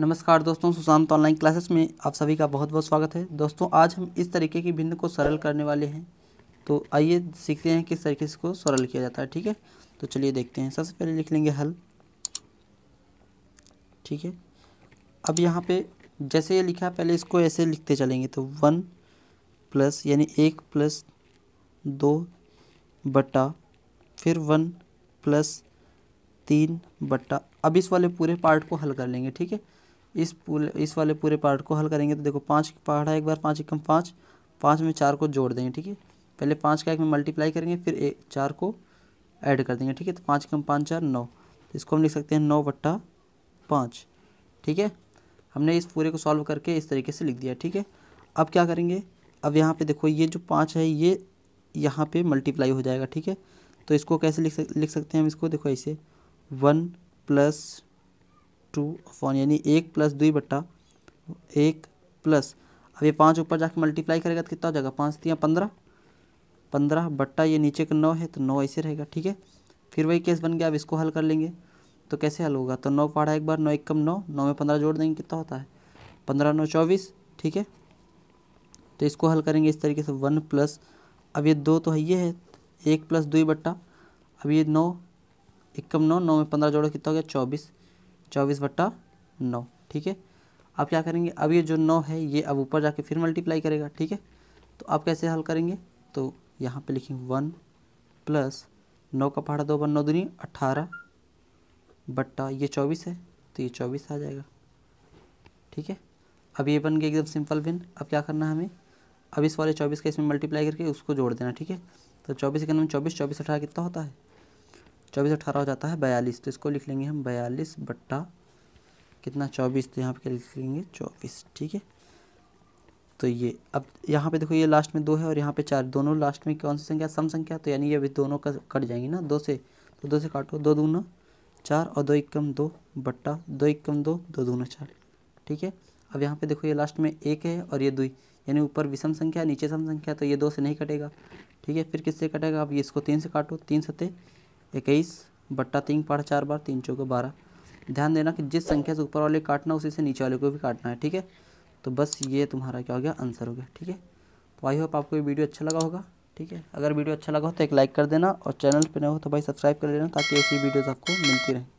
नमस्कार दोस्तों Sushant online classes में आप सभी का बहुत बहुत स्वागत है दोस्तों आज हम इस तरीके की भिन्न को सरल करने वाले हैं तो आइए सीखते हैं किस तरीके से को सरल किया जाता है ठीक है तो चलिए देखते हैं सबसे पहले लिख लेंगे हल ठीक है अब यहाँ पे जैसे ये लिखा पहले इसको ऐसे लिखते चलेंगे तो वन प्लस यानी एक प्लस दो बटा फिर वन प्लस तीन बट्टा अब इस वाले पूरे पार्ट को हल कर लेंगे ठीक है इस पूरे इस वाले पूरे पार्ट को हल करेंगे तो देखो पाँच पहाड़ा एक बार पाँच एकम पाँच पाँच में चार को जोड़ देंगे ठीक है पहले पाँच का एक में मल्टीप्लाई करेंगे फिर एक चार को ऐड कर देंगे ठीक है तो पाँच एकम पाँच चार नौ तो इसको हम लिख सकते हैं नौ बट्टा पाँच ठीक है हमने इस पूरे को सॉल्व करके इस तरीके से लिख दिया ठीक है अब क्या करेंगे अब यहाँ पर देखो ये जो पाँच है ये यहाँ पर मल्टीप्लाई हो जाएगा ठीक है तो इसको कैसे लिख सक, लिख सकते हैं हम इसको देखो ऐसे वन प्लस टू अपॉन यानी एक प्लस दुई बट्टा एक प्लस अब ये पाँच ऊपर जाके मल्टीप्लाई करेगा तो कितना हो जाएगा पाँच तीन पंद्रह पंद्रह बट्टा ये नीचे का नौ है तो नौ ऐसे रहेगा ठीक है फिर वही केस बन गया अब इसको हल कर लेंगे तो कैसे हल होगा तो नौ पढ़ा एक बार नौ एक कम नौ नौ में पंद्रह जोड़ देंगे कितना होता है पंद्रह नौ चौबीस ठीक है तो इसको हल करेंगे इस तरीके से वन प्लस अब ये दो तो है ये है एक प्लस दुई बट्टा अब ये नौ एक कम नौ नौ में पंद्रह जोड़ो कितना हो गया चौबीस चौबीस बट्टा नौ ठीक है आप क्या करेंगे अब ये जो नौ है ये अब ऊपर जाके फिर मल्टीप्लाई करेगा ठीक है तो आप कैसे हल करेंगे तो यहाँ पे लिखेंगे वन प्लस नौ का पहाड़ा दो बन नौ दुनिया अट्ठारह बट्टा ये चौबीस है तो ये चौबीस आ जाएगा ठीक है अब ये बन गया एकदम सिंपल बिन अब क्या करना है हमें अब इस वाले चौबीस का इसमें मल्टीप्लाई करके उसको जोड़ देना ठीक है तो चौबीस नाम चौबीस चौबीस अठारह कितना होता है चौबीस अठारह हो जाता है बयालीस तो इसको लिख लेंगे हम बयालीस बट्टा कितना चौबीस तो यहाँ पर क्या लिख लेंगे चौबीस ठीक है तो ये अब यहाँ पे देखो ये लास्ट में दो है और यहाँ पे चार दोनों लास्ट में कौन सी संख्या सम संख्या तो यानी ये अभी दोनों का कट जाएंगी ना दो से तो दो से काटो दो दूना चार और दो एक कम दो बट्टा दो एक कम दो दो दूना चार ठीक है अब यहाँ पे देखो ये लास्ट में एक है और ये दुई यानी ऊपर विषम संख्या नीचे सम संख्या तो ये दो से नहीं कटेगा ठीक है फिर किससे कटेगा अब ये इसको तीन से काटो तीन सत्ते इक्कीस बट्टा तीन पाठ चार बार तीन चौके बारह ध्यान देना कि जिस संख्या से ऊपर वाले काटना उसी से नीचे वाले को भी काटना है ठीक है तो बस ये तुम्हारा क्या हो गया आंसर हो गया ठीक है तो आई होप आपको ये वीडियो अच्छा लगा होगा ठीक है अगर वीडियो अच्छा लगा हो तो एक लाइक कर देना और चैनल पर ना हो तो भाई सब्सक्राइब कर लेना ताकि ऐसी वीडियोज़ आपको मिलती रहें